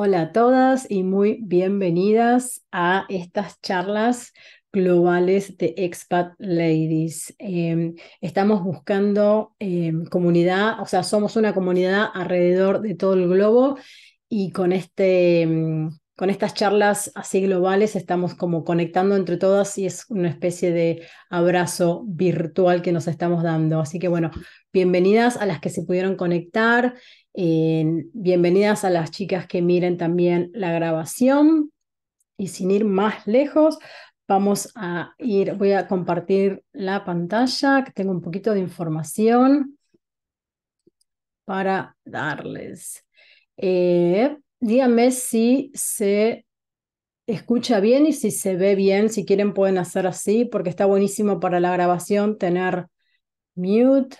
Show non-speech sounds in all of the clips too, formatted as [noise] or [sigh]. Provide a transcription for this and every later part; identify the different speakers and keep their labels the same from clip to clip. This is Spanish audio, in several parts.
Speaker 1: Hola a todas y muy bienvenidas a estas charlas globales de Expat Ladies. Em, estamos buscando em, comunidad, o sea, somos una comunidad alrededor de todo el globo y con, este, em, con estas charlas así globales estamos como conectando entre todas y es una especie de abrazo virtual que nos estamos dando. Así que bueno, bienvenidas a las que se pudieron conectar bienvenidas a las chicas que miren también la grabación. Y sin ir más lejos, vamos a ir, voy a compartir la pantalla, que tengo un poquito de información para darles. Eh, díganme si se escucha bien y si se ve bien. Si quieren pueden hacer así porque está buenísimo para la grabación tener mute.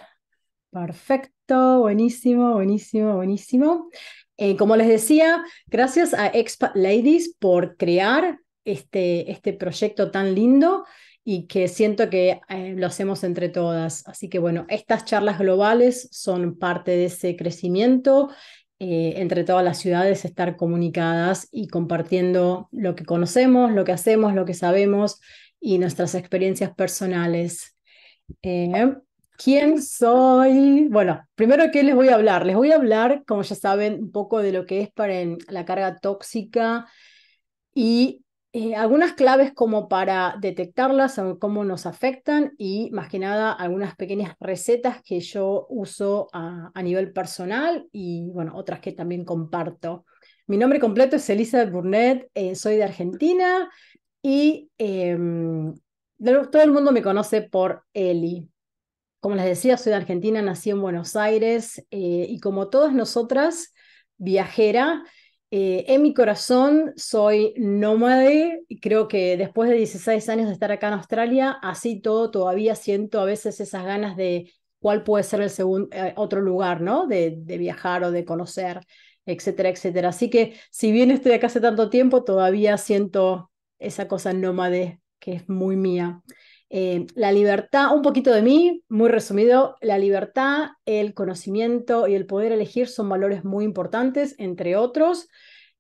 Speaker 1: Perfecto buenísimo, buenísimo, buenísimo. Eh, como les decía, gracias a Expat Ladies por crear este, este proyecto tan lindo y que siento que eh, lo hacemos entre todas. Así que bueno, estas charlas globales son parte de ese crecimiento, eh, entre todas las ciudades, estar comunicadas y compartiendo lo que conocemos, lo que hacemos, lo que sabemos y nuestras experiencias personales. ¿Quién soy? Bueno, primero, que les voy a hablar? Les voy a hablar, como ya saben, un poco de lo que es para la carga tóxica y eh, algunas claves como para detectarlas, cómo nos afectan y más que nada algunas pequeñas recetas que yo uso a, nivel personal y bueno, otras que también comparto. Mi nombre completo es Elizabeth Burnett, eh, soy de Argentina y em, todo el mundo me conoce por Eli como les decía, soy de Argentina, nací en Buenos Aires eh, y como todas nosotras, viajera. Eh, en mi corazón soy nómade y creo que después de 16 años de estar acá en Australia, así todo todavía siento a veces esas ganas de cuál puede ser el segundo, eh, otro lugar, ¿no? De, de, viajar o de conocer, etcétera, etcétera. Así que si bien estoy acá hace tanto tiempo, todavía siento esa cosa nómade que es muy mía. Eh, la libertad, un poquito de mí, muy resumido, la libertad, el conocimiento y el poder elegir son valores muy importantes, entre otros.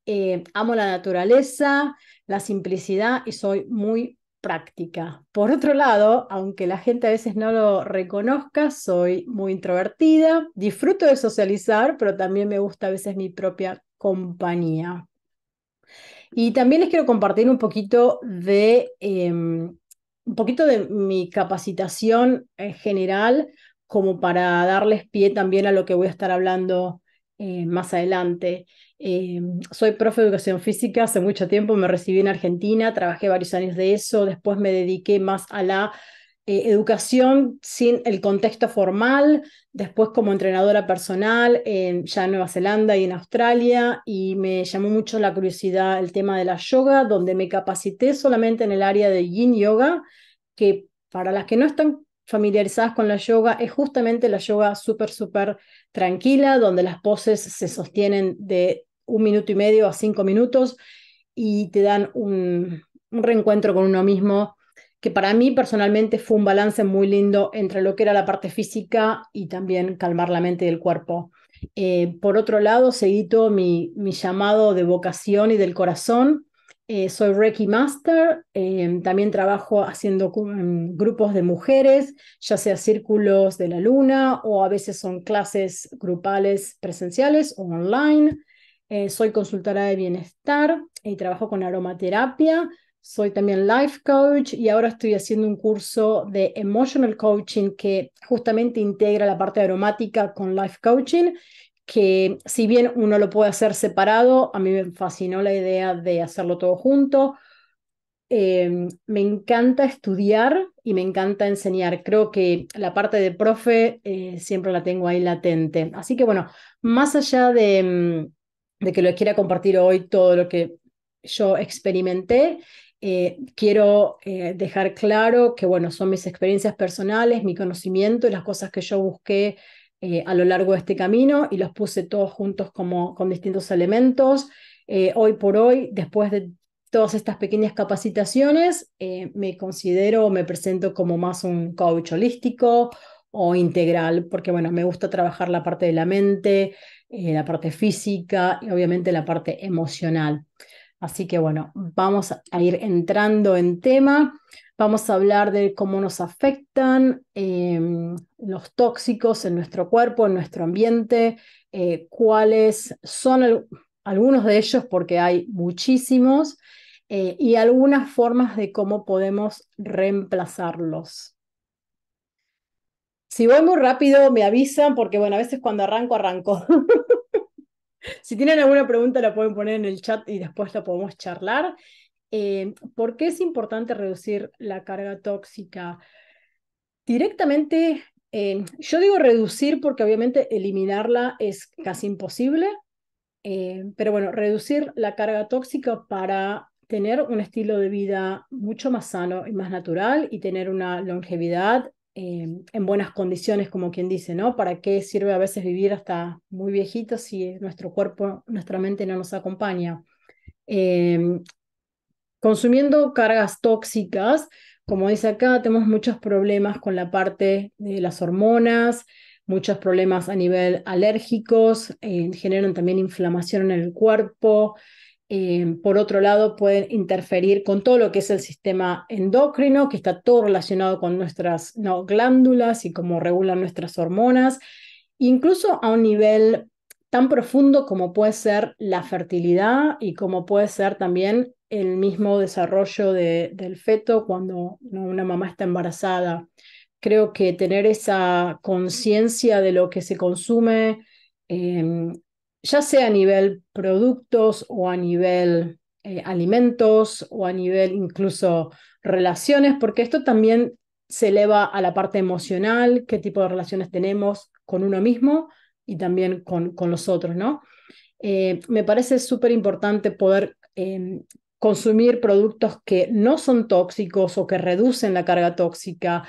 Speaker 1: Eh, amo la naturaleza, la simplicidad y soy muy práctica. Por otro lado, aunque la gente a veces no lo reconozca, soy muy introvertida, disfruto de socializar, pero también me gusta a veces mi propia compañía. Y también les quiero compartir un poquito de em, un poquito de mi capacitación en general, como para darles pie también a lo que voy a estar hablando eh, más adelante. Em, soy profe de educación física hace mucho tiempo, me recibí en Argentina, trabajé varios años de eso, después me dediqué más a la eh, educación sin el contexto formal, después como entrenadora personal en, ya en Nueva Zelanda y en Australia, y me llamó mucho la curiosidad el tema de la yoga, donde me capacité solamente en el área de yin yoga, que para las que no están familiarizadas con la yoga es justamente la yoga súper, súper tranquila, donde las poses se sostienen de un minuto y medio a cinco minutos y te dan un, un reencuentro con uno mismo que para mí personalmente fue un balance muy lindo entre lo que era la parte física y también calmar la mente y el cuerpo. Eh, por otro lado, seguí mi, mi, llamado de vocación y del corazón. Eh, soy Reiki Master, eh, también trabajo haciendo mm, grupos de mujeres, ya sea círculos de la luna o a veces son clases grupales presenciales o online. soy consultora de bienestar y trabajo con aromaterapia, soy también life coach y ahora estoy haciendo un curso de emotional coaching que justamente integra la parte aromática con life coaching, que si bien uno lo puede hacer separado, a mí me fascinó la idea de hacerlo todo junto. Em, me encanta estudiar y me encanta enseñar. Creo que la parte de profe eh, siempre la tengo ahí latente. Así que bueno, más allá de, mm, de que lo quiera compartir hoy todo lo que yo experimenté, eh, quiero eh, dejar claro que, bueno, son mis experiencias personales, mi conocimiento y las cosas que yo busqué eh, a lo largo de este camino y los puse todos juntos como con distintos elementos. hoy por hoy, después de todas estas pequeñas capacitaciones, me considero o me presento como más un coach holístico o integral, porque, bueno, me gusta trabajar la parte de la mente, la parte física y obviamente la parte emocional. Así que bueno, vamos a ir entrando en tema. Vamos a hablar de cómo nos afectan em, los tóxicos en nuestro cuerpo, en nuestro ambiente, eh, cuáles son algunos de ellos, porque hay muchísimos, eh, y algunas formas de cómo podemos reemplazarlos. Si voy muy rápido, me avisan, porque bueno, a veces cuando arranco, arranco. [laughs] Si tienen alguna pregunta la pueden poner en el chat y después la podemos charlar. Eh, ¿Por qué es importante reducir la carga tóxica? Directamente, eh, yo digo reducir porque obviamente eliminarla es casi imposible, eh, pero bueno, reducir la carga tóxica para tener un estilo de vida mucho más sano y más natural y tener una longevidad Em, en buenas condiciones, como quien dice, ¿no? ¿Para qué sirve a veces vivir hasta muy viejito si nuestro cuerpo, nuestra mente no nos acompaña? Em, consumiendo cargas tóxicas, como dice acá, tenemos muchos problemas con la parte de las hormonas, muchos problemas a nivel alérgicos, eh, generan también inflamación en el cuerpo, eh, por otro lado, pueden interferir con todo lo que es el sistema endocrino, que está todo relacionado con nuestras glándulas y cómo regulan nuestras hormonas, incluso a un nivel tan profundo como puede ser la fertilidad y como puede ser también el mismo desarrollo del feto cuando una mamá está embarazada. Creo que tener esa conciencia de lo que se consume, em, ya sea a nivel productos o a nivel eh, alimentos o a nivel incluso relaciones, porque esto también se eleva a la parte emocional, qué tipo de relaciones tenemos con uno mismo y también con, con los otros, ¿no? Eh, me parece súper importante poder em, consumir productos que no son tóxicos o que reducen la carga tóxica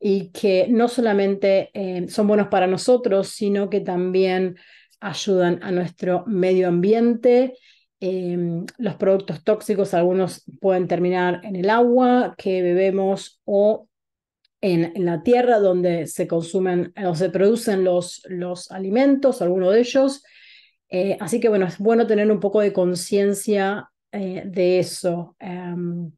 Speaker 1: y que no solamente em, son buenos para nosotros, sino que también ayudan a nuestro medio ambiente. Em, los productos tóxicos, algunos pueden terminar en el agua que bebemos o en, la tierra donde se consumen o se producen los, los alimentos, algunos de ellos. Eh, así que bueno, es bueno tener un poco de conciencia eh, de eso. Em,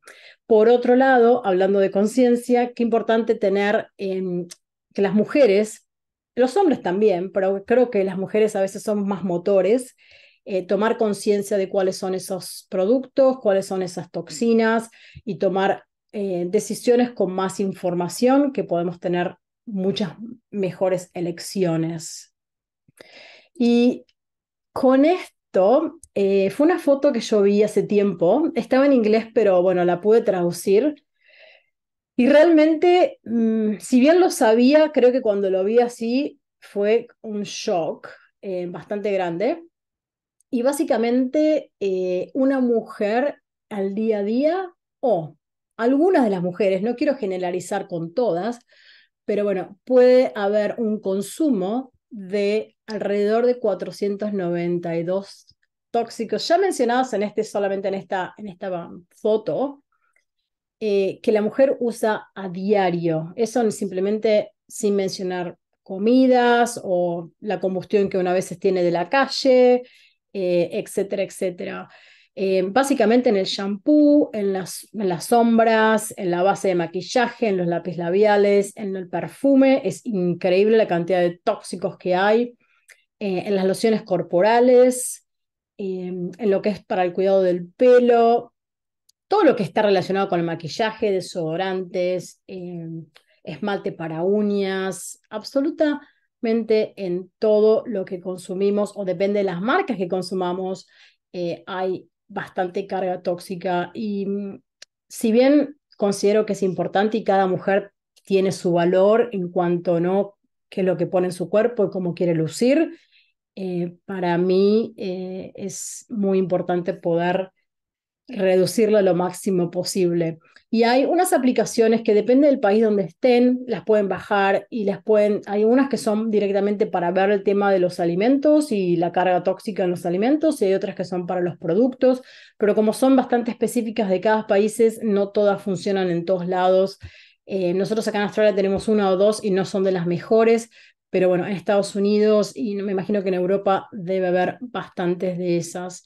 Speaker 1: por otro lado, hablando de conciencia, qué importante tener que las mujeres los hombres también, pero creo que las mujeres a veces son más motores, eh, tomar conciencia de cuáles son esos productos, cuáles son esas toxinas y tomar eh, decisiones con más información que podemos tener muchas mejores elecciones. Y con esto, eh, fue una foto que yo vi hace tiempo, estaba en inglés, pero bueno, la pude traducir y realmente, mm, si bien lo sabía, creo que cuando lo vi así fue un shock eh, bastante grande. Y básicamente eh, una mujer al día a día, o algunas de las mujeres, no quiero generalizar con todas, pero bueno, puede haber un consumo de alrededor de 492 tóxicos ya mencionados en este, solamente en esta, en esta mm, foto, eh, que la mujer usa a diario. Eso simplemente sin mencionar comidas o la combustión que una vez tiene de la calle, eh, etcétera, etcétera. Eh, básicamente en el shampoo, en las, en las sombras, en la base de maquillaje, en los lápices labiales, en el perfume. Es increíble la cantidad de tóxicos que hay. en las lociones corporales, en lo que es para el cuidado del pelo, todo lo que está relacionado con el maquillaje, desodorantes, em, esmalte para uñas, absolutamente en todo lo que consumimos o depende de las marcas que consumamos, eh, hay bastante carga tóxica y mm, si bien considero que es importante y cada mujer tiene su valor en cuanto no lo que pone en su cuerpo y cómo quiere lucir, eh, para mí eh, es muy importante poder reducirlo lo máximo posible. Y hay unas aplicaciones que depende del país donde estén, las pueden bajar y las pueden, hay unas que son directamente para ver el tema de los alimentos y la carga tóxica en los alimentos y hay otras que son para los productos, pero como son bastante específicas de cada país, no todas funcionan en todos lados. Eh, nosotros acá en Australia tenemos una o dos y no son de las mejores, pero bueno, en Estados Unidos y me imagino que en Europa debe haber bastantes de esas.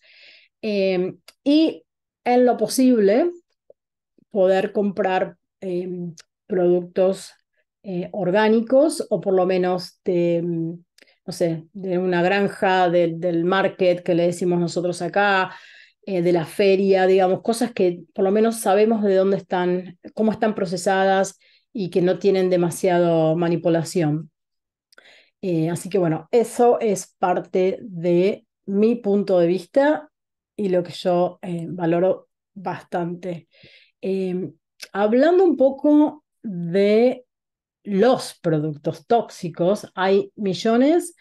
Speaker 1: Eh, y en lo posible, poder comprar em, productos eh, orgánicos o por lo menos de, mm, no sé, de una granja, del market que le decimos nosotros acá, eh, de la feria, digamos, cosas que por lo menos sabemos de dónde están, cómo están procesadas y que no tienen demasiado manipulación. Eh, así que bueno, eso es parte de mi punto de vista y lo que yo eh, valoro bastante. Em, hablando un poco de los productos tóxicos, hay millones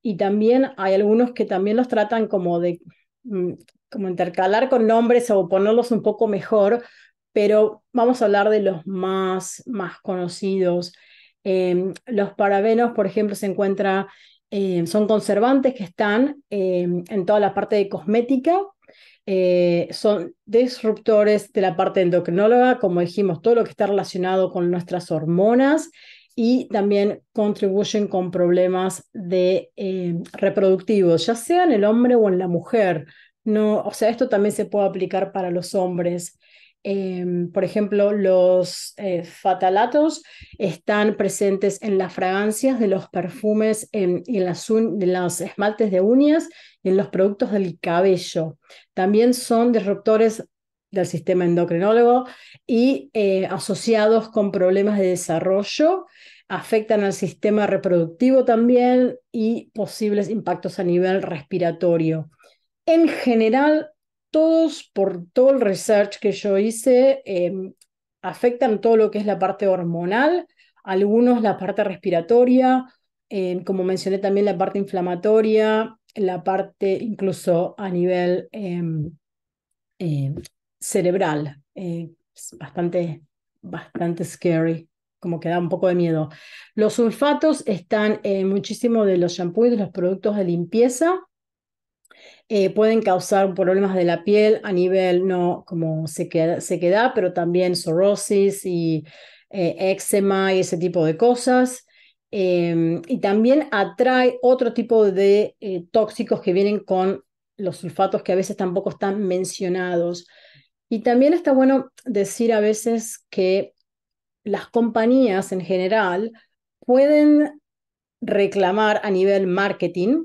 Speaker 1: y también hay algunos que también los tratan como de mm, como intercalar con nombres o ponerlos un poco mejor, pero vamos a hablar de los más, más conocidos. Em, los parabenos, por ejemplo, se encuentra, em, son conservantes que están en toda la parte de cosmética, eh, son disruptores de la parte endocrinóloga, como dijimos, todo lo que está relacionado con nuestras hormonas y también contribuyen con problemas de eh, reproductivos, ya sea en el hombre o en la mujer. No, o sea, esto también se puede aplicar para los hombres. Em, por ejemplo, los eh, fatalatos están presentes en las fragancias de los perfumes, en, en, las en, los esmaltes de uñas y en los productos del cabello. También son disruptores del sistema endocrinólogo y eh, asociados con problemas de desarrollo, afectan al sistema reproductivo también y posibles impactos a nivel respiratorio. En general, todos, por todo el research que yo hice, em, afectan todo lo que es la parte hormonal, algunos la parte respiratoria, em, como mencioné también la parte inflamatoria, la parte incluso a nivel em, eh, cerebral, eh, bastante, bastante scary como que da un poco de miedo. Los sulfatos están en muchísimo de los shampoos, de los productos de limpieza, eh, pueden causar problemas de la piel a nivel no como sequedad, queda pero también psoriasis y eh, eczema y ese tipo de cosas. Em, y también atrae otro tipo de eh, tóxicos que vienen con los sulfatos que a veces tampoco están mencionados. Y también está bueno decir a veces que las compañías en general pueden reclamar a nivel marketing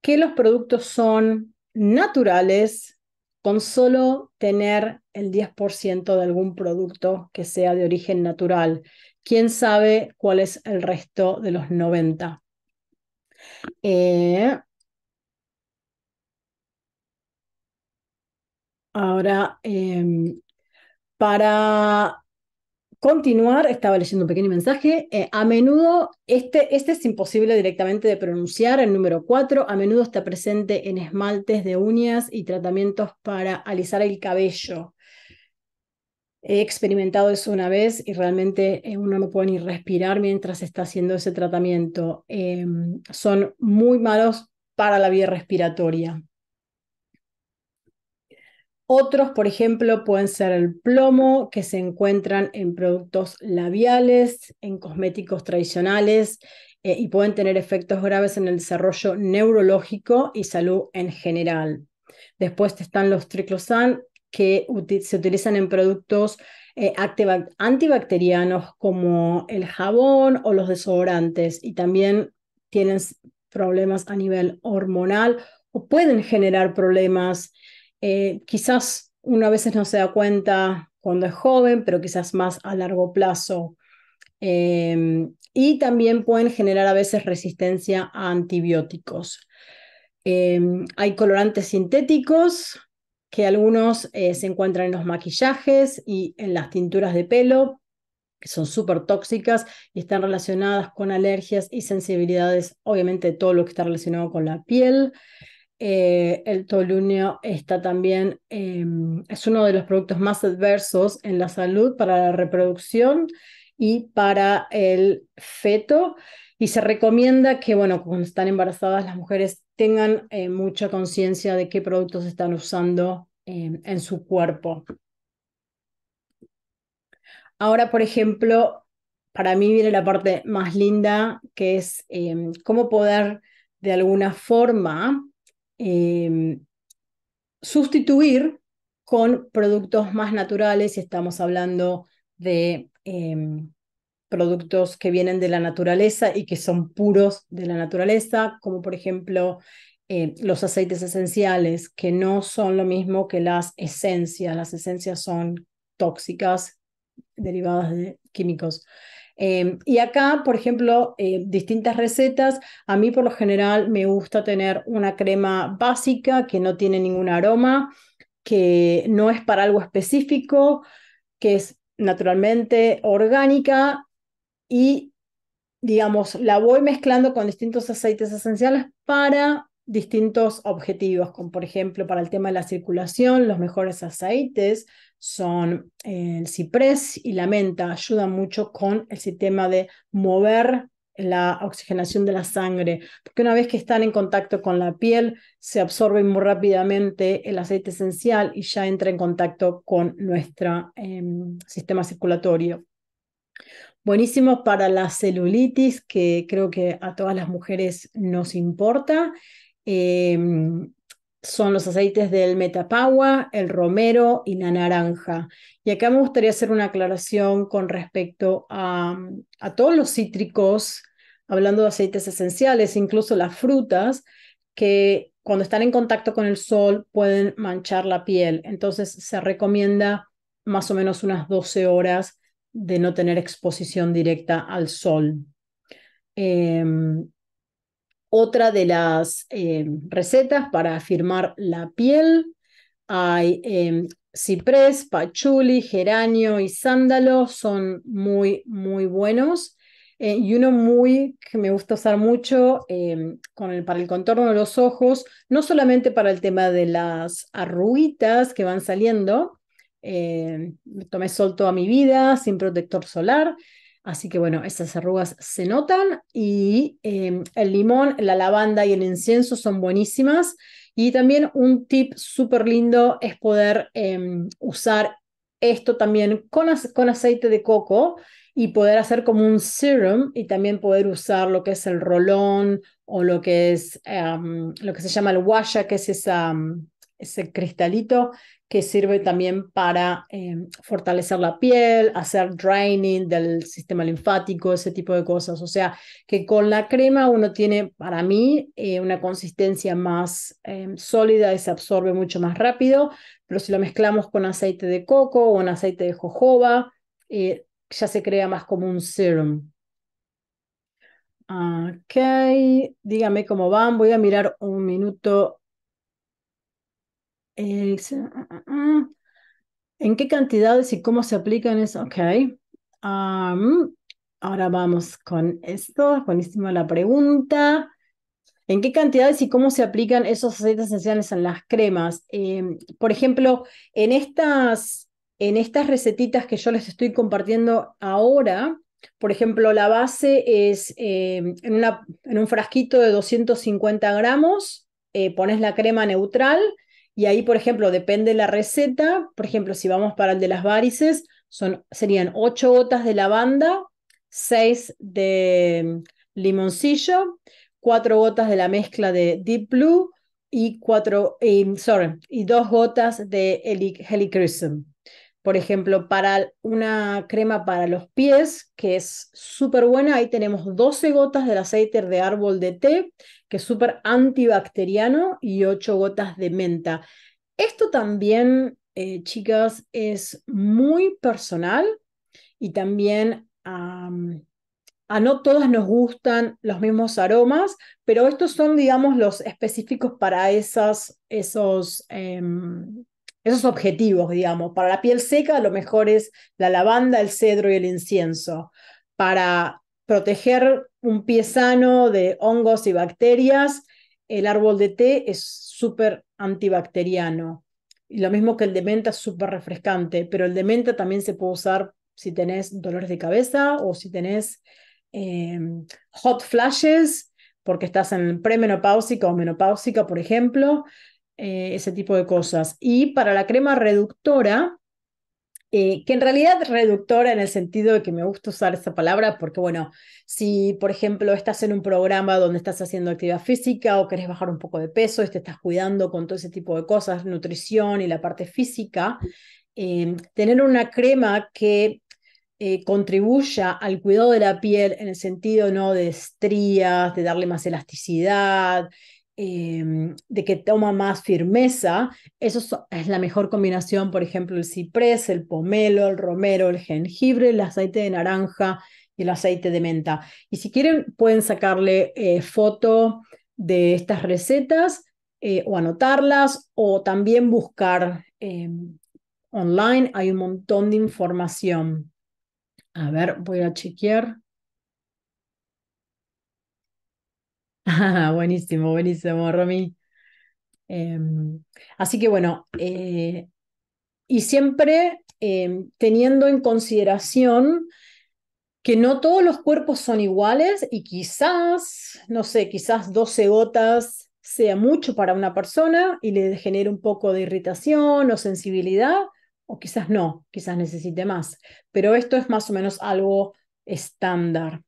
Speaker 1: que los productos son naturales con solo tener el 10% de algún producto que sea de origen natural. ¿Quién sabe cuál es el resto de los 90? Eh, ahora, em, para continuar, estaba leyendo un pequeño mensaje, eh, a menudo, este, este es imposible directamente de pronunciar, el número 4, a menudo está presente en esmaltes de uñas y tratamientos para alisar el cabello. He experimentado eso una vez y realmente eh, uno no puede ni respirar mientras está haciendo ese tratamiento. Em, son muy malos para la vía respiratoria. Otros, por ejemplo, pueden ser el plomo, que se encuentran en productos labiales, en cosméticos tradicionales eh, y pueden tener efectos graves en el desarrollo neurológico y salud en general. Después están los triclosan, que se utilizan en productos eh, antibacterianos como el jabón o los desodorantes y también tienen problemas a nivel hormonal o pueden generar problemas eh, quizás uno a veces no se da cuenta cuando es joven, pero quizás más a largo plazo. Em, y también pueden generar a veces resistencia a antibióticos. Em, hay colorantes sintéticos que algunos eh, se encuentran en los maquillajes y en las tinturas de pelo, que son súper tóxicas y están relacionadas con alergias y sensibilidades, obviamente todo lo que está relacionado con la piel. Eh, el tolunio está también, eh, es uno de los productos más adversos en la salud para la reproducción y para el feto. Y se recomienda que, bueno, cuando están embarazadas las mujeres tengan eh, mucha conciencia de qué productos están usando en su cuerpo. Ahora, por ejemplo, para mí viene la parte más linda, que es cómo poder de alguna forma Em, sustituir con productos más naturales, estamos hablando de em, productos que vienen de la naturaleza y que son puros de la naturaleza, como por ejemplo eh, los aceites esenciales, que no son lo mismo que las esencias. Las esencias son tóxicas, derivadas de químicos. Em, y acá, por ejemplo, eh, distintas recetas. A mí por lo general me gusta tener una crema básica que no tiene ningún aroma, que no es para algo específico, que es naturalmente orgánica y, digamos, la voy mezclando con distintos aceites esenciales para distintos objetivos, como por ejemplo para el tema de la circulación, los mejores aceites son eh, el ciprés y la menta, ayudan mucho con el sistema de mover la oxigenación de la sangre, porque una vez que están en contacto con la piel, se absorbe muy rápidamente el aceite esencial y ya entra en contacto con nuestro em, sistema circulatorio. Buenísimo para la celulitis, que creo que a todas las mujeres nos importa. Em, son los aceites del metapagua, el romero y la naranja. Y acá me gustaría hacer una aclaración con respecto a, todos los cítricos, hablando de aceites esenciales, incluso las frutas, que cuando están en contacto con el sol pueden manchar la piel. Entonces se recomienda más o menos unas 12 horas de no tener exposición directa al sol. Em, otra de las em, recetas para afirmar la piel, hay em, ciprés, pachuli, geranio y sándalo, son muy, muy buenos. Eh, y uno muy que me gusta usar mucho em, con para el contorno de los ojos, no solamente para el tema de las arruguitas que van saliendo, tomé sol toda mi vida sin protector solar, Así que bueno, esas arrugas se notan y em, el limón, la lavanda y el incienso son buenísimas. Y también un tip súper lindo es poder em, usar esto también con, aceite de coco y poder hacer como un serum y también poder usar lo que es el rolón o lo que es em, lo que se llama el guaya, que es esa, ese cristalito que sirve también para eh, fortalecer la piel, hacer draining del sistema linfático, ese tipo de cosas. O sea, que con la crema uno tiene, para mí, eh, una consistencia más em, sólida y se absorbe mucho más rápido, pero si lo mezclamos con aceite de coco o un aceite de jojoba, eh, ya se crea más como un serum. Ok, dígame cómo van. Voy a mirar un minuto Ah, ah, ah. ¿en qué cantidades y cómo se aplican eso? Ok. ahora vamos con esto. Buenísima la pregunta. ¿En qué cantidades y cómo se aplican esos aceites esenciales en las cremas? Em, por ejemplo, en estas, en estas recetitas que yo les estoy compartiendo ahora, por ejemplo, la base es em, en, un frasquito de 250 gramos, eh, pones la crema neutral y ahí, por ejemplo, depende la receta. Por ejemplo, si vamos para el de las varices, son, serían 8 gotas de lavanda, 6 de mm, limoncillo, 4 gotas de la mezcla de Deep Blue y, cuatro, eh, y 2 gotas de helichrysum. Por ejemplo, para una crema para los pies, que es súper buena, ahí tenemos 12 gotas del aceite de árbol de té, que es súper antibacteriano, y 8 gotas de menta. Esto también, eh, chicas, es muy personal y también a no todas nos gustan los mismos aromas, pero estos son, digamos, los específicos para esas, esos... Em, esos objetivos, digamos. Para la piel seca, lo mejor es la lavanda, el cedro y el incienso. Para proteger un pie sano de hongos y bacterias, el árbol de té es súper antibacteriano. Y lo mismo que el de menta es súper refrescante, pero el de menta también se puede usar si tenés dolores de cabeza o si tenés em, hot flashes, porque estás en premenopáusica o menopáusica, por ejemplo, eh, ese tipo de cosas. Y para la crema reductora, eh, que en realidad reductora en el sentido de que me gusta usar esa palabra, porque bueno, si por ejemplo estás en un programa donde estás haciendo actividad física o querés bajar un poco de peso y te estás cuidando con todo ese tipo de cosas, nutrición y la parte física, em, tener una crema que eh, contribuya al cuidado de la piel en el sentido no de estrías, de darle más elasticidad, Em, de que toma más firmeza, eso es la mejor combinación, por ejemplo, el ciprés, el pomelo, el romero, el jengibre, el aceite de naranja y el aceite de menta. Y si quieren, pueden sacarle eh, foto de estas recetas eh, o anotarlas o también buscar em, online. Hay un montón de información. A ver, voy a chequear. [laughs] buenísimo, buenísimo, Romí. Em, así que bueno, eh, y siempre em, teniendo en consideración que no todos los cuerpos son iguales y quizás, no sé, quizás 12 gotas sea mucho para una persona y le genere un poco de irritación o sensibilidad, o quizás no, quizás necesite más. Pero esto es más o menos algo estándar.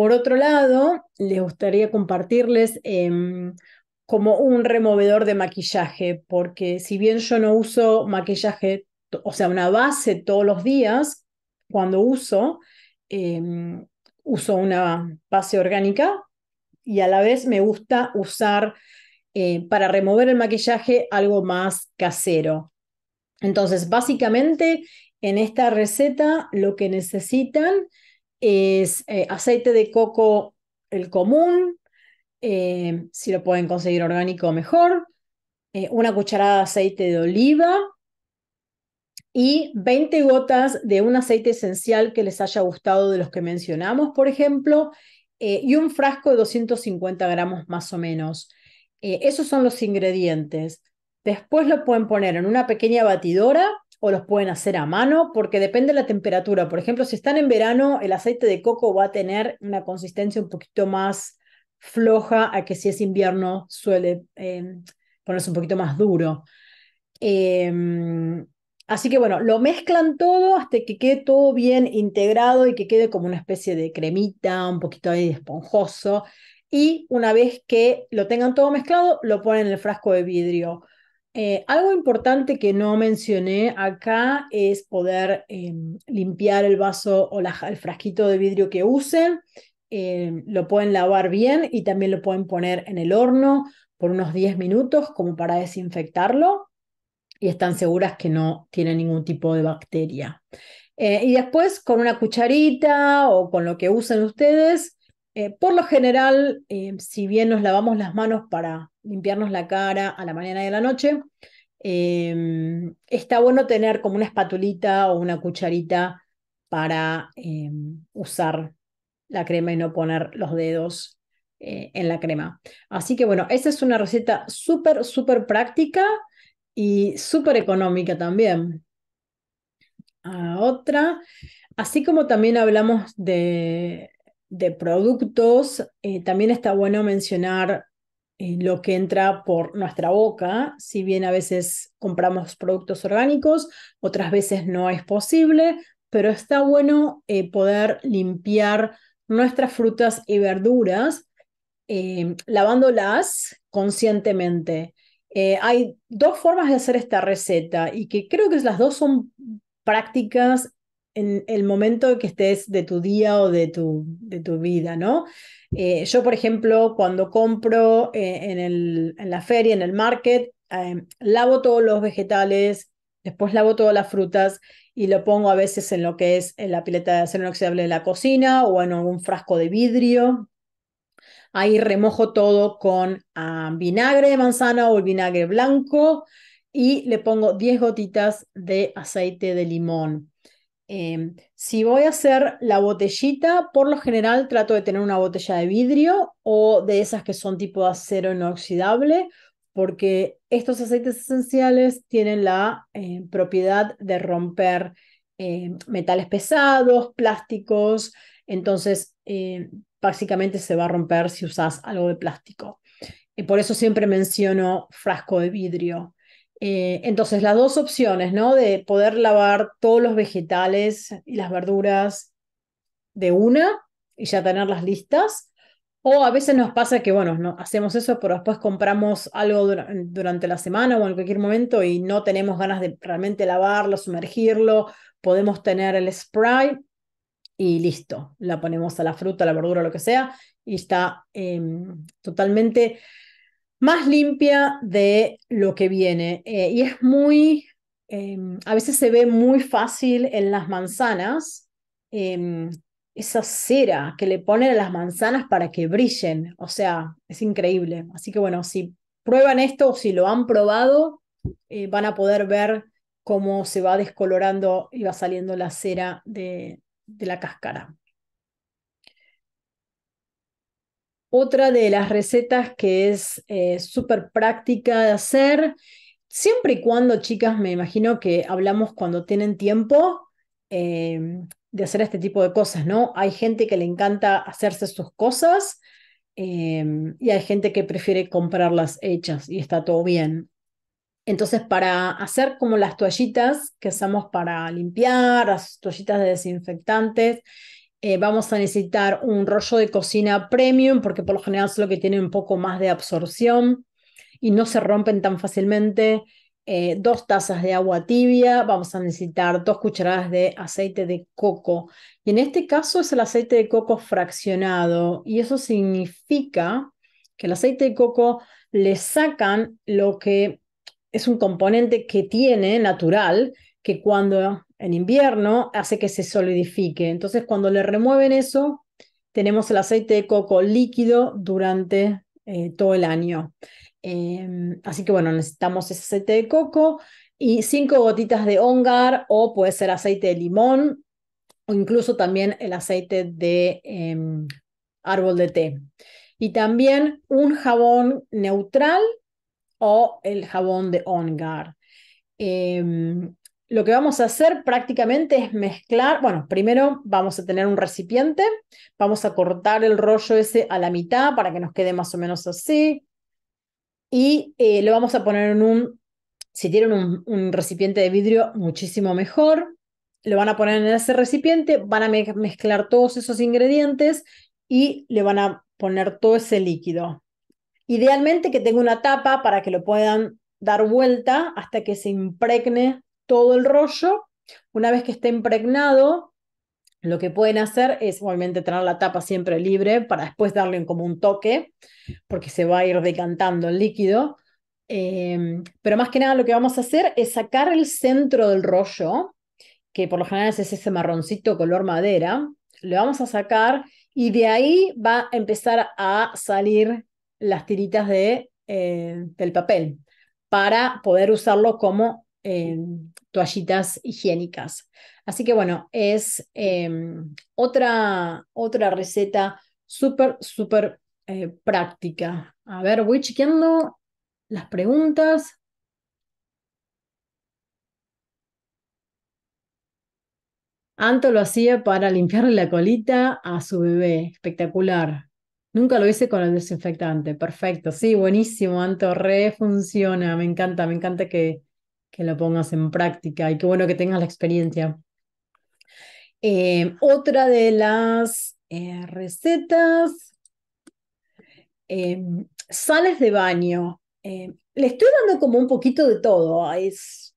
Speaker 1: Por otro lado, les gustaría compartirles em, como un removedor de maquillaje, porque si bien yo no uso maquillaje, o sea, una base todos los días, cuando uso, em, uso una base orgánica y a la vez me gusta usar eh, para remover el maquillaje algo más casero. Entonces, básicamente en esta receta lo que necesitan es eh, aceite de coco, el común, eh, si lo pueden conseguir orgánico mejor, eh, una cucharada de aceite de oliva y 20 gotas de un aceite esencial que les haya gustado de los que mencionamos, por ejemplo, y un frasco de 250 gramos más o menos. esos son los ingredientes. Después lo pueden poner en una pequeña batidora o los pueden hacer a mano, porque depende de la temperatura. Por ejemplo, si están en verano, el aceite de coco va a tener una consistencia un poquito más floja a que si es invierno suele em, ponerse un poquito más duro. Em, así que bueno, lo mezclan todo hasta que quede todo bien integrado y que quede como una especie de cremita, un poquito ahí esponjoso. Y una vez que lo tengan todo mezclado, lo ponen en el frasco de vidrio. Eh, algo importante que no mencioné acá es poder eh, limpiar el vaso o el frasquito de vidrio que usen. Eh, lo pueden lavar bien y también lo pueden poner en el horno por unos 10 minutos como para desinfectarlo y están seguras que no tiene ningún tipo de bacteria. y después con una cucharita o con lo que usen ustedes, eh, por lo general, eh, si bien nos lavamos las manos para limpiarnos la cara a la mañana y a la noche, eh, está bueno tener como una espatulita o una cucharita para usar la crema y no poner los dedos en la crema. Así que bueno, esa es una receta súper, súper práctica y súper económica también. A ah, otra, así como también hablamos de de productos, eh, también está bueno mencionar eh, lo que entra por nuestra boca, si bien a veces compramos productos orgánicos, otras veces no es posible, pero está bueno eh, poder limpiar nuestras frutas y verduras lavándolas conscientemente. hay dos formas de hacer esta receta y que creo que las dos son prácticas en el momento que estés de tu día o de tu, de tu vida, ¿no? Eh, yo, por ejemplo, cuando compro eh, en, en, la feria, en el market, eh, lavo todos los vegetales, después lavo todas las frutas y lo pongo a veces en lo que es en la pileta de acero inoxidable de la cocina o en un frasco de vidrio. Ahí remojo todo con ah, vinagre de manzana o el vinagre blanco y le pongo 10 gotitas de aceite de limón Em, si voy a hacer la botellita, por lo general trato de tener una botella de vidrio o de esas que son tipo de acero inoxidable, porque estos aceites esenciales tienen la eh, propiedad de romper eh, metales pesados, plásticos, entonces eh, básicamente se va a romper si usas algo de plástico. por eso siempre menciono frasco de vidrio. Eh, entonces, las dos opciones, ¿no? De poder lavar todos los vegetales y las verduras de una y ya tenerlas listas. O a veces nos pasa que, bueno, no, hacemos eso, pero después compramos algo durante la semana o en cualquier momento y no tenemos ganas de realmente lavarlo, sumergirlo. Podemos tener el spray y listo. La ponemos a la fruta, a la verdura, lo que sea, y está em, totalmente más limpia de lo que viene. Eh, y es muy, em, a veces se ve muy fácil en las manzanas em, esa cera que le ponen a las manzanas para que brillen. O sea, es increíble. Así que bueno, si prueban esto o si lo han probado, eh, van a poder ver cómo se va descolorando y va saliendo la cera de, de la cáscara. Otra de las recetas que es eh, súper práctica de hacer, siempre y cuando, chicas, me imagino que hablamos cuando tienen tiempo em, de hacer este tipo de cosas, ¿no? Hay gente que le encanta hacerse sus cosas em, y hay gente que prefiere comprarlas hechas y está todo bien. Entonces, para hacer como las toallitas que usamos para limpiar, las toallitas de desinfectantes eh, vamos a necesitar un rollo de cocina premium, porque por lo general es lo que tiene un poco más de absorción y no se rompen tan fácilmente. Eh, dos tazas de agua tibia, vamos a necesitar dos cucharadas de aceite de coco. Y en este caso es el aceite de coco fraccionado y eso significa que el aceite de coco le sacan lo que es un componente que tiene natural, que cuando en invierno hace que se solidifique. Entonces, cuando le remueven eso, tenemos el aceite de coco líquido durante eh, todo el año. Em, así que bueno, necesitamos ese aceite de coco y cinco gotitas de ongar o puede ser aceite de limón o incluso también el aceite de em, árbol de té. Y también un jabón neutral o el jabón de ongar. Em, lo que vamos a hacer prácticamente es mezclar, bueno, primero vamos a tener un recipiente, vamos a cortar el rollo ese a la mitad para que nos quede más o menos así, y eh, lo vamos a poner en un, si tienen un, recipiente de vidrio, muchísimo mejor, lo van a poner en ese recipiente, van a mezclar todos esos ingredientes y le van a poner todo ese líquido. Idealmente que tenga una tapa para que lo puedan dar vuelta hasta que se impregne todo el rollo. Una vez que esté impregnado, lo que pueden hacer es obviamente, tener la tapa siempre libre para después darle como un toque, porque se va a ir decantando el líquido. Em, pero más que nada lo que vamos a hacer es sacar el centro del rollo, que por lo general es ese marroncito color madera, lo vamos a sacar y de ahí va a empezar a salir las tiritas de, eh, del papel para poder usarlo como em, toallitas higiénicas. Así que bueno, es em, otra, otra receta súper, súper eh, práctica. A ver, voy chequeando las preguntas. Anto lo hacía para limpiarle la colita a su bebé. Espectacular. Nunca lo hice con el desinfectante. Perfecto. Sí, buenísimo, Anto. Re funciona. Me encanta, me encanta que, que lo pongas en práctica y qué bueno que tengas la experiencia. Eh, otra de las eh, recetas, em, sales de baño. Eh, le estoy dando como un poquito de todo. Es,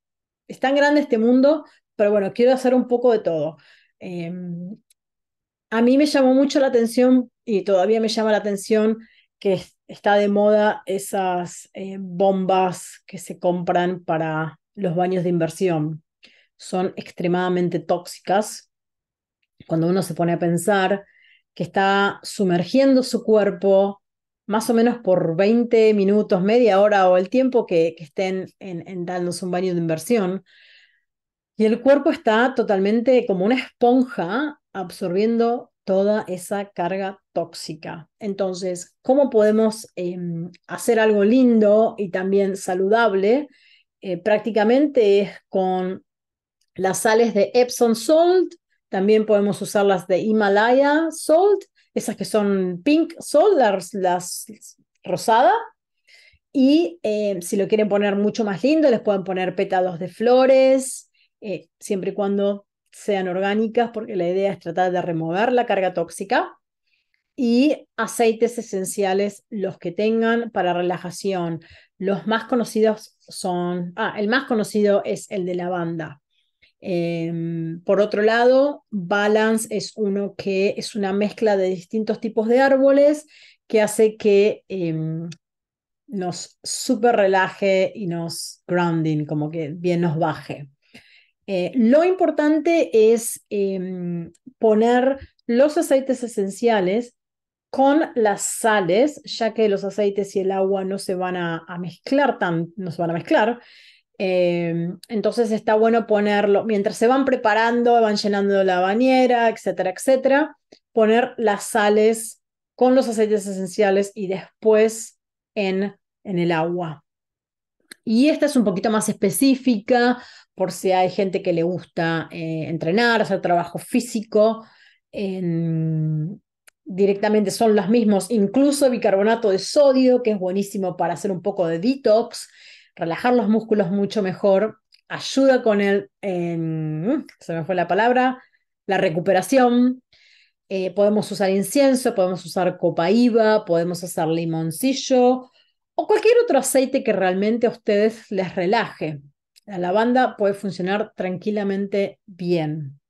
Speaker 1: es, tan grande este mundo, pero bueno, quiero hacer un poco de todo. Em, a mí me llamó mucho la atención y todavía me llama la atención que está de moda esas bombas que se compran para los baños de inversión son extremadamente tóxicas, cuando uno se pone a pensar que está sumergiendo su cuerpo más o menos por 20 minutos, media hora o el tiempo que, estén en, dándose un baño de inversión, y el cuerpo está totalmente como una esponja absorbiendo toda esa carga tóxica. Entonces, ¿cómo podemos em, hacer algo lindo y también saludable eh, prácticamente es con las sales de Epsom Salt, también podemos usar las de Himalaya Salt, esas que son pink salt, las, rosadas, Y eh, si lo quieren poner mucho más lindo, les pueden poner pétalos de flores, eh, siempre y cuando sean orgánicas, porque la idea es tratar de remover la carga tóxica y aceites esenciales, los que tengan para relajación. Los más conocidos son, ah, el más conocido es el de lavanda. Em, por otro lado, Balance es uno que es una mezcla de distintos tipos de árboles que hace que em, nos súper relaje y nos grounding, como que bien nos baje. Eh, lo importante es em, poner los aceites esenciales con las sales, ya que los aceites y el agua no se van a, mezclar tan, no se van a mezclar. Em, entonces está bueno ponerlo, mientras se van preparando, van llenando la bañera, etcétera, etcétera, poner las sales con los aceites esenciales y después en, en el agua. Y esta es un poquito más específica por si hay gente que le gusta eh, entrenar, hacer trabajo físico. En, directamente son los mismos, incluso bicarbonato de sodio, que es buenísimo para hacer un poco de detox, relajar los músculos mucho mejor, ayuda con el, en em, mm, se me fue la palabra, la recuperación. Eh, podemos usar incienso, podemos usar copaíba, podemos usar limoncillo o cualquier otro aceite que realmente a ustedes les relaje. La lavanda puede funcionar tranquilamente bien.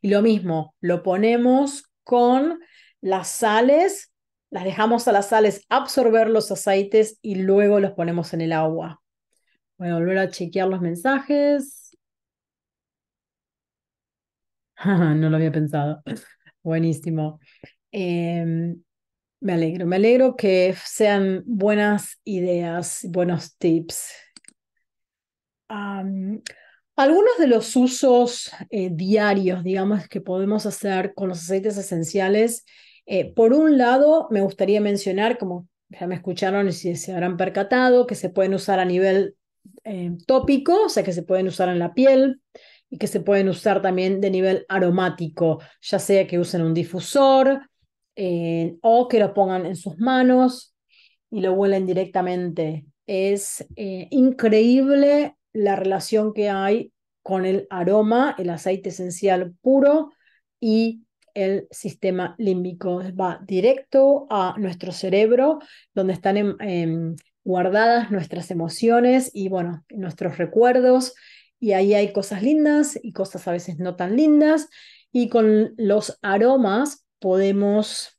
Speaker 1: Y lo mismo, lo ponemos con las sales, las dejamos a las sales absorber los aceites y luego los ponemos en el agua. Voy a volver a chequear los mensajes. [laughs] no lo había pensado. [laughs] Buenísimo. Em, me alegro, me alegro que sean buenas ideas, buenos tips. Algunos de los usos eh, diarios, digamos, que podemos hacer con los aceites esenciales, eh, por un lado, me gustaría mencionar, como ya me escucharon y si se habrán percatado, que se pueden usar a nivel eh, tópico, o sea, que se pueden usar en la piel y que se pueden usar también de nivel aromático, ya sea que usen un difusor o que lo pongan en sus manos y lo huelen directamente. Es increíble la relación que hay con el aroma, el aceite esencial puro y el sistema límbico. Va directo a nuestro cerebro, donde están guardadas nuestras emociones y bueno, nuestros recuerdos. Y ahí hay cosas lindas y cosas a veces no tan lindas. Y con los aromas podemos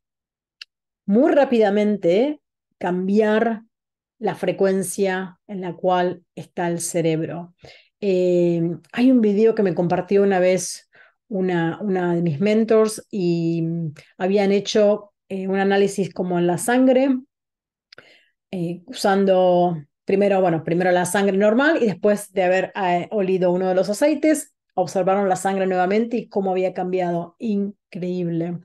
Speaker 1: muy rápidamente cambiar la frecuencia en la cual está el cerebro. Eh, hay un video que me compartió una vez una, de mis mentors y mm, habían hecho eh, un análisis como en la sangre, eh, usando primero, bueno, primero la sangre normal y después de haber olido uno de los aceites, observaron la sangre nuevamente y cómo había cambiado. Increíble.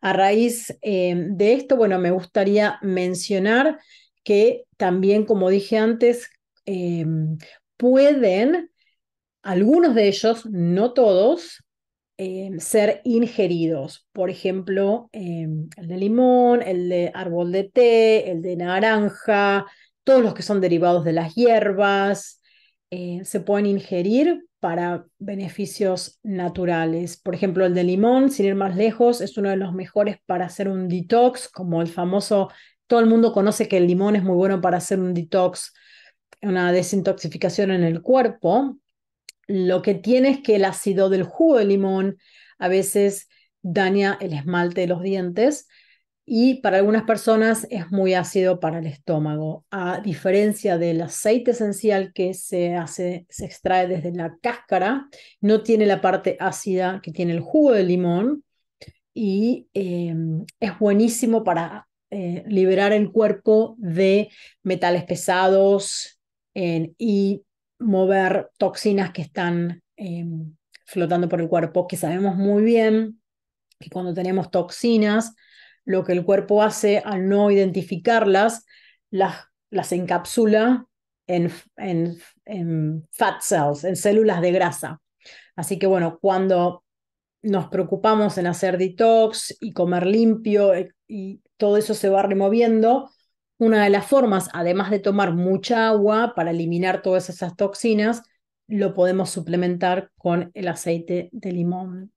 Speaker 1: A raíz de esto, bueno, me gustaría mencionar que también, como dije antes, em, pueden, algunos de ellos, no todos, em, ser ingeridos. Por ejemplo, em, el de limón, el de árbol de té, el de naranja, todos los que son derivados de las hierbas, eh, se pueden ingerir para beneficios naturales. Por ejemplo, el de limón, sin ir más lejos, es uno de los mejores para hacer un detox, como el famoso todo el mundo conoce que el limón es muy bueno para hacer un detox, una desintoxicación en el cuerpo. Lo que tiene es que el ácido del jugo de limón a veces daña el esmalte de los dientes y para algunas personas es muy ácido para el estómago, a diferencia del aceite esencial que se hace se extrae desde la cáscara, no tiene la parte ácida que tiene el jugo de limón y em, es buenísimo para eh, liberar el cuerpo de metales pesados y mover toxinas que están em, flotando por el cuerpo, que sabemos muy bien que cuando tenemos toxinas, lo que el cuerpo hace al no identificarlas, las, las encapsula en, en fat cells, en células de grasa. Así que bueno, cuando nos preocupamos en hacer detox y comer limpio eh, y todo eso se va removiendo. Una de las formas, además de tomar mucha agua para eliminar todas esas toxinas, lo podemos suplementar con el aceite de limón.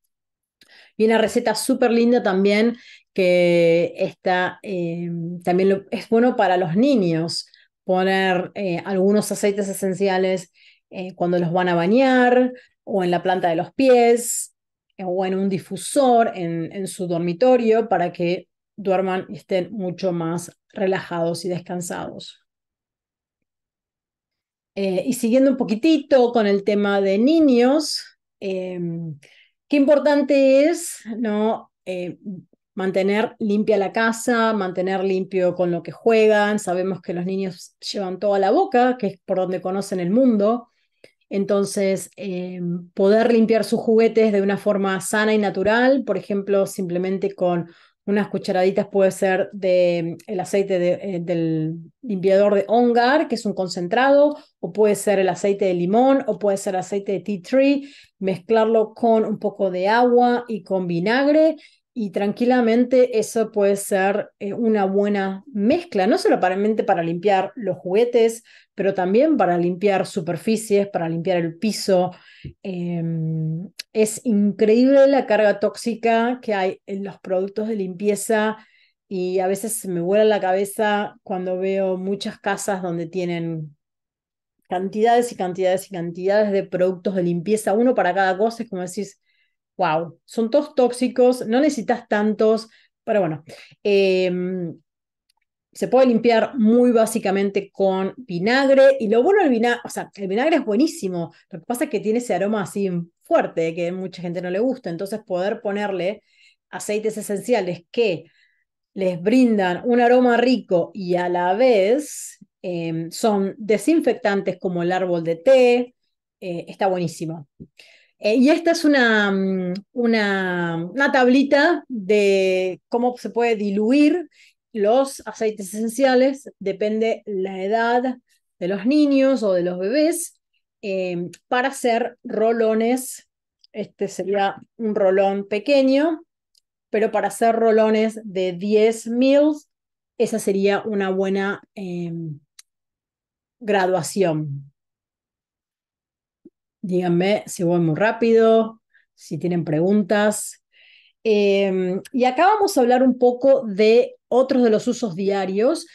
Speaker 1: Y una receta súper linda también que está, em, también es bueno para los niños poner eh, algunos aceites esenciales eh, cuando los van a bañar o en la planta de los pies eh, o en un difusor en su dormitorio para que duerman y estén mucho más relajados y descansados. Eh, y siguiendo un poquitito con el tema de niños, em, qué importante es ¿no? Eh, mantener limpia la casa, mantener limpio con lo que juegan. Sabemos que los niños llevan toda la boca, que es por donde conocen el mundo. Entonces, em, poder limpiar sus juguetes de una forma sana y natural, por ejemplo, simplemente con unas cucharaditas puede ser de mm, el aceite eh, del limpiador de Ongar, que es un concentrado, o puede ser el aceite de limón, o puede ser aceite de tea tree, mezclarlo con un poco de agua y con vinagre y tranquilamente eso puede ser eh, una buena mezcla, no solo para limpiar los juguetes, pero también para limpiar superficies, para limpiar el piso. Em, es increíble la carga tóxica que hay en los productos de limpieza y a veces me vuela la cabeza cuando veo muchas casas donde tienen cantidades y cantidades y cantidades de productos de limpieza, uno para cada cosa, es como decís, wow, son todos tóxicos, no necesitas tantos, pero bueno, em, se puede limpiar muy básicamente con vinagre y lo bueno del vinagre, o sea, el vinagre es buenísimo, lo que pasa es que tiene ese aroma así fuerte que mucha gente no le gusta, entonces poder ponerle aceites esenciales que les brindan un aroma rico y a la vez em, son desinfectantes como el árbol de té, eh, está buenísimo. Eh, y esta es mm, una, tablita de cómo se puede diluir los aceites esenciales, depende la edad de los niños o de los bebés, em, para hacer rolones. Este sería un rolón pequeño, pero para hacer rolones de 10 mils, esa sería una buena em, graduación. Díganme si voy muy rápido, si tienen preguntas. Em, y acá vamos a hablar un poco de otros de los usos diarios.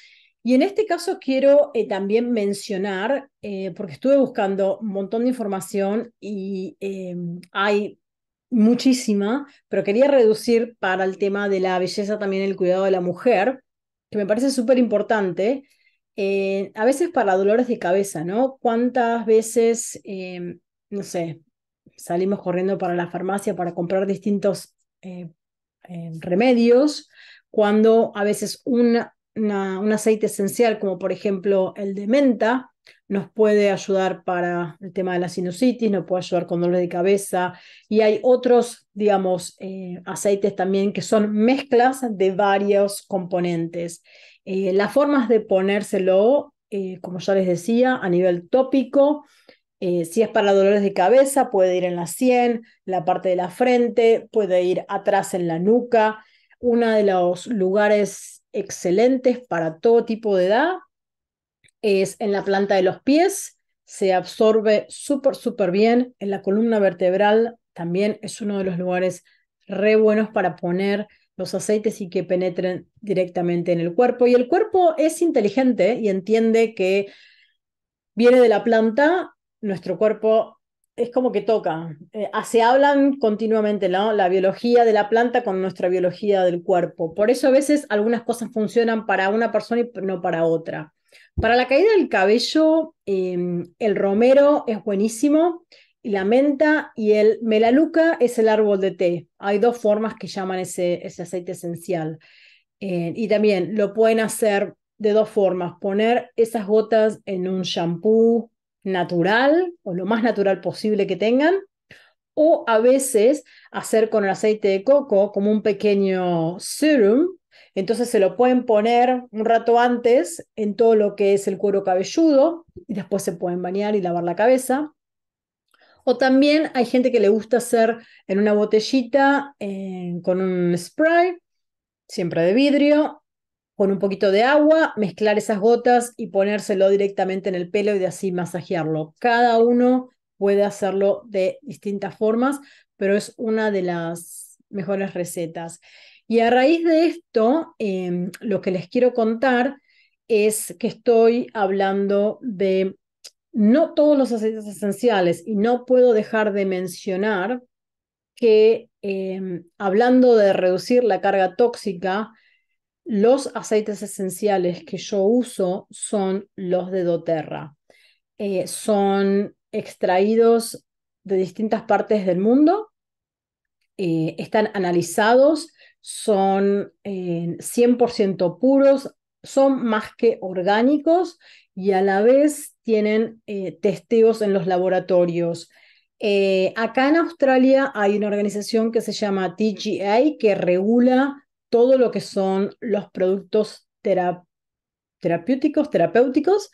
Speaker 1: Y en este caso quiero eh, también mencionar, eh, porque estuve buscando un montón de información y em, hay muchísima, pero quería reducir para el tema de la belleza también el cuidado de la mujer, que me parece súper importante, eh, a veces para dolores de cabeza, ¿no? ¿Cuántas veces em, no sé, salimos corriendo para la farmacia para comprar distintos eh, eh, remedios, cuando a veces un aceite esencial, como por ejemplo el de menta, nos puede ayudar para el tema de la sinusitis, nos puede ayudar con dolores de cabeza y hay otros, digamos, eh, aceites también que son mezclas de varios componentes. las formas de ponérselo, como ya les decía, a nivel tópico, eh, si es para dolores de cabeza, puede ir en la sien, la parte de la frente, puede ir atrás en la nuca. Uno de los lugares excelentes para todo tipo de edad es en la planta de los pies. Se absorbe súper, súper bien. En la columna vertebral también es uno de los lugares re buenos para poner los aceites y que penetren directamente en el cuerpo. Y el cuerpo es inteligente y entiende que viene de la planta nuestro cuerpo es como que toca. Eh, ah, se hablan continuamente la biología de la planta con nuestra biología del cuerpo. Por eso a veces algunas cosas funcionan para una persona y no para otra. Para la caída del cabello, em, el romero es buenísimo, y la menta y el melaluca es el árbol de té. Hay dos formas que llaman ese, ese aceite esencial. Eh, y también lo pueden hacer de dos formas, poner esas gotas en un shampoo natural o lo más natural posible que tengan, o a veces hacer con el aceite de coco como un pequeño serum. Entonces se lo pueden poner un rato antes en todo lo que es el cuero cabelludo y después se pueden bañar y lavar la cabeza. O también hay gente que le gusta hacer en una botellita eh, con un spray, siempre de vidrio, con un poquito de agua, mezclar esas gotas y ponérselo directamente en el pelo y de así masajearlo. Cada uno puede hacerlo de distintas formas, pero es una de las mejores recetas. Y a raíz de esto, em, lo que les quiero contar es que estoy hablando de no todos los aceites esenciales y no puedo dejar de mencionar que em, hablando de reducir la carga tóxica, los aceites esenciales que yo uso son los de doTERRA. Eh, son extraídos de distintas partes del mundo, eh, están analizados, son 100% eh, puros, son más que orgánicos y a la vez tienen eh, testigos en los laboratorios. acá en Australia hay una organización que se llama TGA que regula todo lo que son los productos terapéuticos, terapéuticos,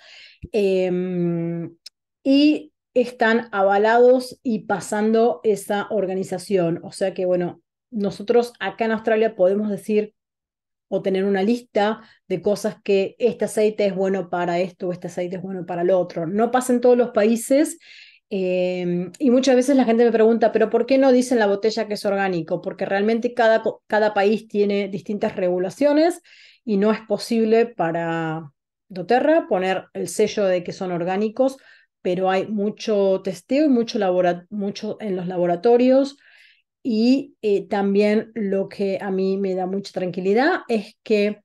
Speaker 1: em, y están avalados y pasando esa organización. O sea que, bueno, nosotros acá en Australia podemos decir o tener una lista de cosas que este aceite es bueno para esto, este aceite es bueno para lo otro. No pasa en todos los países Em, y muchas veces la gente me pregunta, pero ¿por qué no dicen la botella que es orgánico? Porque realmente cada, cada país tiene distintas regulaciones y no es posible para doTERRA poner el sello de que son orgánicos, pero hay mucho testeo y mucho, en los laboratorios. Y eh, también lo que a mí me da mucha tranquilidad es que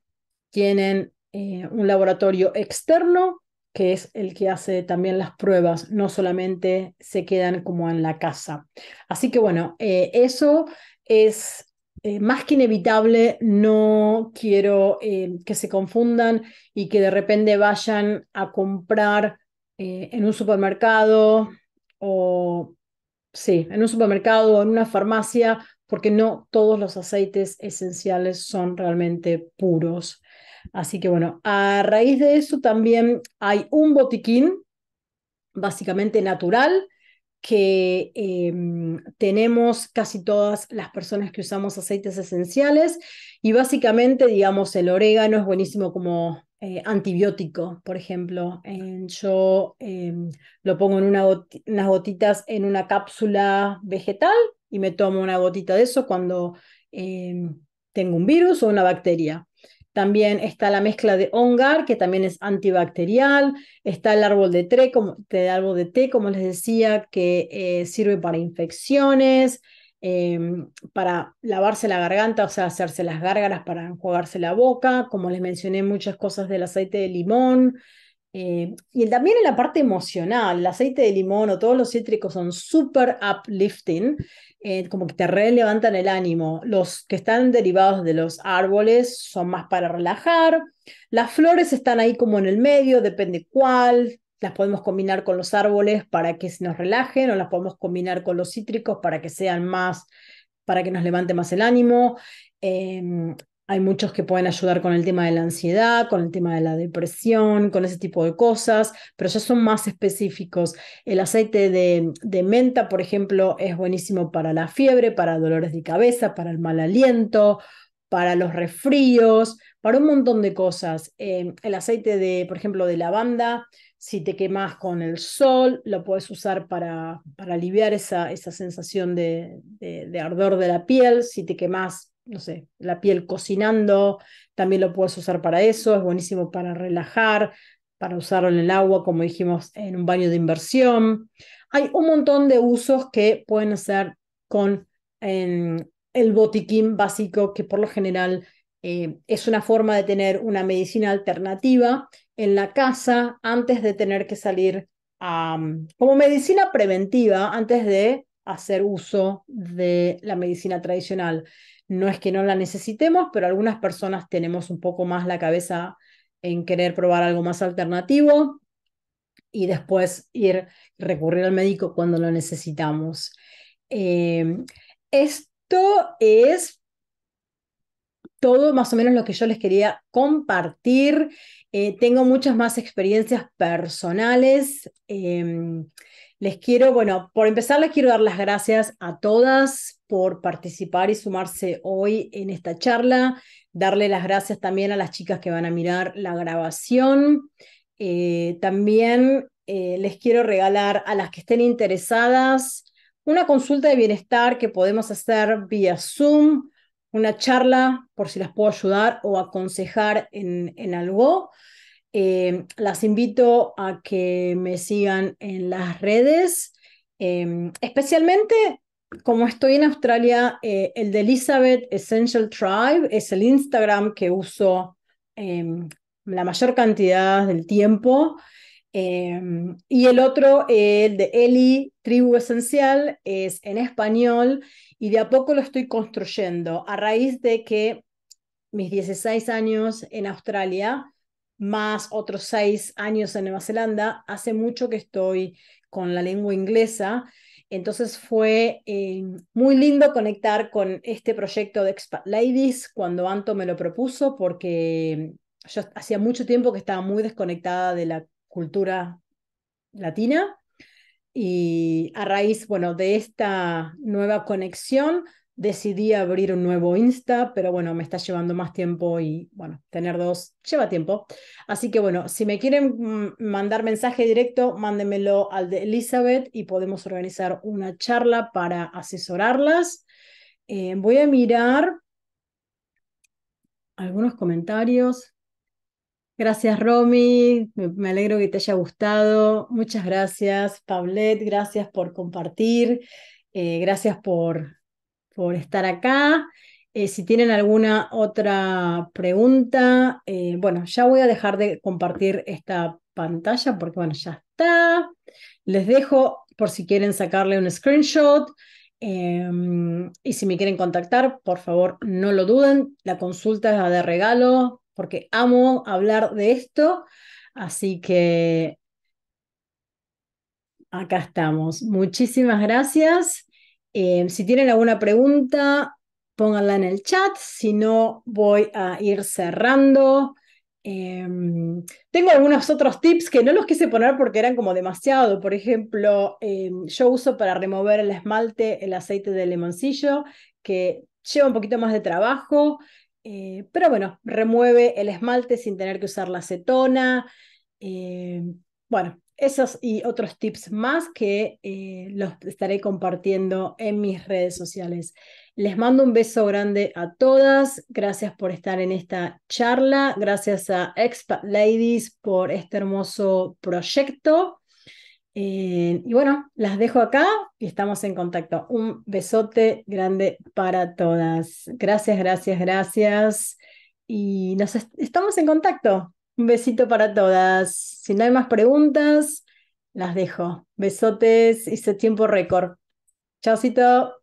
Speaker 1: tienen eh, un laboratorio externo que es el que hace también las pruebas, no solamente se quedan como en la casa. Así que bueno, eh, eso es eh, más que inevitable, no quiero eh, que se confundan y que de repente vayan a comprar en un supermercado o, sí, en un supermercado o en una farmacia, porque no todos los aceites esenciales son realmente puros. Así que bueno, a raíz de eso también hay un botiquín básicamente natural que em, tenemos casi todas las personas que usamos aceites esenciales y básicamente, digamos, el orégano es buenísimo como eh, antibiótico, por ejemplo. yo em, lo pongo en unas gotitas en una cápsula vegetal y me tomo una gotita de eso cuando em, tengo un virus o una bacteria. También está la mezcla de ongar, que también es antibacterial. Está el árbol de, té, como, árbol de té, como les decía, que eh, sirve para infecciones, em, para lavarse la garganta, o sea, hacerse las gárgaras para enjuagarse la boca. Como les mencioné, muchas cosas del aceite de limón. Eh, y también en la parte emocional, el aceite de limón o todos los cítricos son súper uplifting eh, como que te relevantan el ánimo. Los que están derivados de los árboles son más para relajar. Las flores están ahí como en el medio, depende cuál. Las podemos combinar con los árboles para que se nos relajen o las podemos combinar con los cítricos para que sean más, para que nos levante más el ánimo. Em, hay muchos que pueden ayudar con el tema de la ansiedad, con el tema de la depresión, con ese tipo de cosas, pero ya son más específicos. El aceite de, menta, por ejemplo, es buenísimo para la fiebre, para dolores de cabeza, para el mal aliento, para los resfríos, para un montón de cosas. Em, el aceite de, por ejemplo, de lavanda, si te quemas con el sol, lo puedes usar para, para aliviar esa, esa sensación de, de, ardor de la piel. Si te quemas no sé, la piel cocinando, también lo puedes usar para eso, es buenísimo para relajar, para usarlo en el agua, como dijimos, en un baño de inversión. Hay un montón de usos que pueden hacer con em, el botiquín básico, que por lo general eh, es una forma de tener una medicina alternativa en la casa antes de tener que salir a, como medicina preventiva, antes de hacer uso de la medicina tradicional. No es que no la necesitemos, pero algunas personas tenemos un poco más la cabeza en querer probar algo más alternativo y después ir recurrir al médico cuando lo necesitamos. Em, esto es todo más o menos lo que yo les quería compartir. Eh, tengo muchas más experiencias personales. Em, les quiero, bueno, por empezar les quiero dar las gracias a todas por participar y sumarse hoy en esta charla, darle las gracias también a las chicas que van a mirar la grabación. Eh, también eh, les quiero regalar a las que estén interesadas una consulta de bienestar que podemos hacer vía Zoom, una charla por si las puedo ayudar o aconsejar en algo. Em, las invito a que me sigan en las redes, em, especialmente como estoy en Australia, eh, el de Elizabeth Essential Tribe es el Instagram que uso em, la mayor cantidad del tiempo. y el otro, el de Eli, Tribu Esencial, es en español y de a poco lo estoy construyendo a raíz de que mis 16 años en Australia más otros seis años en Nueva Zelanda, hace mucho que estoy con la lengua inglesa. Entonces fue eh, muy lindo conectar con este proyecto de Expat Ladies cuando Anto me lo propuso, porque yo hacía mucho tiempo que estaba muy desconectada de la cultura latina. Y a raíz, bueno, de esta nueva conexión, decidí abrir un nuevo Insta, pero bueno, me está llevando más tiempo y bueno, tener dos lleva tiempo. Así que bueno, si me quieren mm, mandar mensaje directo, mándenmelo al de Elizabeth y podemos organizar una charla para asesorarlas. Eh, voy a mirar algunos comentarios. Gracias Romy, me alegro que te haya gustado. Muchas gracias Pablet. gracias por compartir. Eh, gracias por por estar acá. Eh, si tienen alguna otra pregunta, eh, bueno, ya voy a dejar de compartir esta pantalla porque, bueno, ya está. Les dejo por si quieren sacarle un screenshot. Em, y si me quieren contactar, por favor, no lo duden. La consulta es de regalo porque amo hablar de esto. Así que acá estamos. Muchísimas gracias. Eh, si tienen alguna pregunta, pónganla en el chat, si no voy a ir cerrando. Em, tengo algunos otros tips que no los quise poner porque eran como demasiado. Por ejemplo, em, yo uso para remover el esmalte el aceite de limoncillo, que lleva un poquito más de trabajo, eh, pero bueno, remueve el esmalte sin tener que usar la acetona. Em, bueno, esos y otros tips más que eh, los estaré compartiendo en mis redes sociales. Les mando un beso grande a todas. Gracias por estar en esta charla. Gracias a Expat Ladies por este hermoso proyecto. Eh, y bueno, las dejo acá y estamos en contacto. Un besote grande para todas. Gracias, gracias, gracias. Y nos estamos en contacto. Un besito para todas. Si no hay más preguntas, las dejo. Besotes, hice tiempo récord. Chaucito.